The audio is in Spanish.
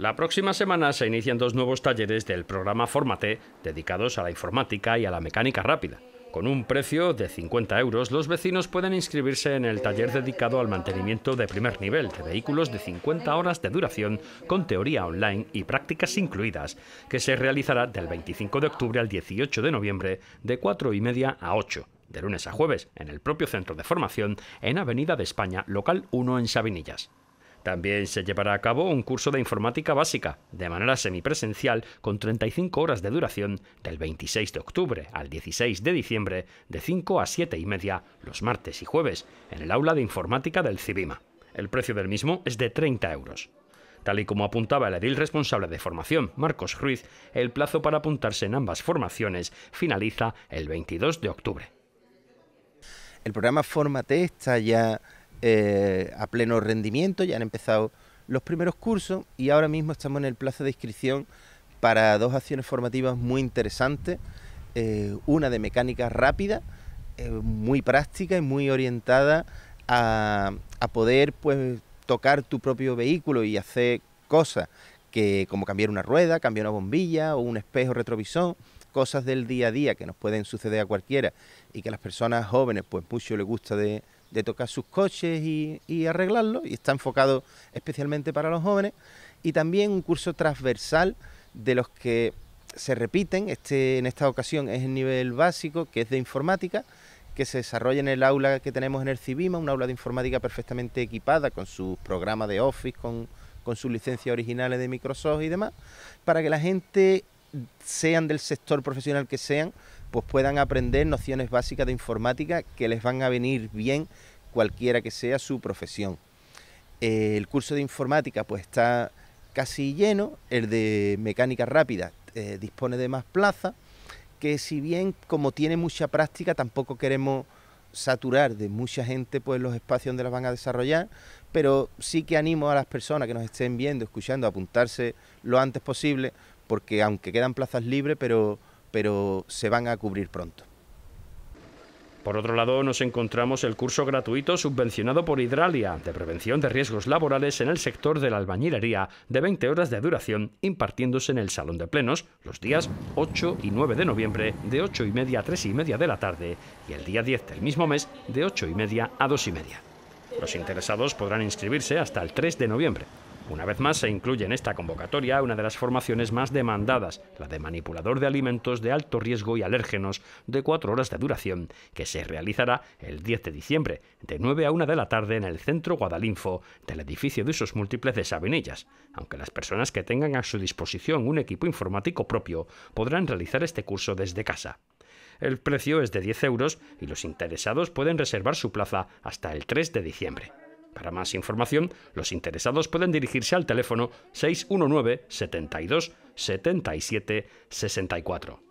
La próxima semana se inician dos nuevos talleres del programa Formate dedicados a la informática y a la mecánica rápida. Con un precio de 50 euros, los vecinos pueden inscribirse en el taller dedicado al mantenimiento de primer nivel de vehículos de 50 horas de duración con teoría online y prácticas incluidas, que se realizará del 25 de octubre al 18 de noviembre de 4 y media a 8, de lunes a jueves, en el propio centro de formación en Avenida de España, local 1 en Sabinillas. También se llevará a cabo un curso de informática básica, de manera semipresencial, con 35 horas de duración, del 26 de octubre al 16 de diciembre, de 5 a 7 y media, los martes y jueves, en el aula de informática del CIBIMA. El precio del mismo es de 30 euros. Tal y como apuntaba el edil responsable de formación, Marcos Ruiz, el plazo para apuntarse en ambas formaciones finaliza el 22 de octubre. El programa Formate está ya eh, a pleno rendimiento, ya han empezado los primeros cursos y ahora mismo estamos en el plazo de inscripción para dos acciones formativas muy interesantes, eh, una de mecánica rápida, eh, muy práctica y muy orientada a, poder pues tocar tu propio vehículo y hacer cosas que como cambiar una rueda, cambiar una bombilla o un espejo retrovisor, cosas del día a día que nos pueden suceder a cualquiera y que a las personas jóvenes pues mucho les gusta de, de tocar sus coches y, arreglarlos, y está enfocado especialmente para los jóvenes, y también un curso transversal de los que se repiten, este, en esta ocasión es el nivel básico, que es de informática, que se desarrolla en el aula que tenemos en el Cibima, un aula de informática perfectamente equipada con sus programas de Office, con, con sus licencias originales de Microsoft y demás, para que la gente, sean del sector profesional que sean, pues puedan aprender nociones básicas de informática que les van a venir bien cualquiera que sea su profesión. Eh, el curso de informática pues está casi lleno, el de mecánica rápida eh, dispone de más plaza, que si bien como tiene mucha práctica tampoco queremos saturar de mucha gente pues los espacios donde las van a desarrollar, pero sí que animo a las personas que nos estén viendo, escuchando, a apuntarse lo antes posible, porque aunque quedan plazas libres, pero pero se van a cubrir pronto. Por otro lado, nos encontramos el curso gratuito subvencionado por Hidralia de prevención de riesgos laborales en el sector de la albañilería de 20 horas de duración, impartiéndose en el Salón de Plenos los días 8 y 9 de noviembre de 8 y media a 3 y media de la tarde y el día 10 del mismo mes de 8 y media a 2 y media. Los interesados podrán inscribirse hasta el 3 de noviembre. Una vez más se incluye en esta convocatoria una de las formaciones más demandadas, la de manipulador de alimentos de alto riesgo y alérgenos de cuatro horas de duración, que se realizará el 10 de diciembre, de 9 a 1 de la tarde en el Centro Guadalinfo del edificio de usos múltiples de Sabinillas, aunque las personas que tengan a su disposición un equipo informático propio podrán realizar este curso desde casa. El precio es de 10 euros y los interesados pueden reservar su plaza hasta el 3 de diciembre. Para más información, los interesados pueden dirigirse al teléfono 619 72 77 64.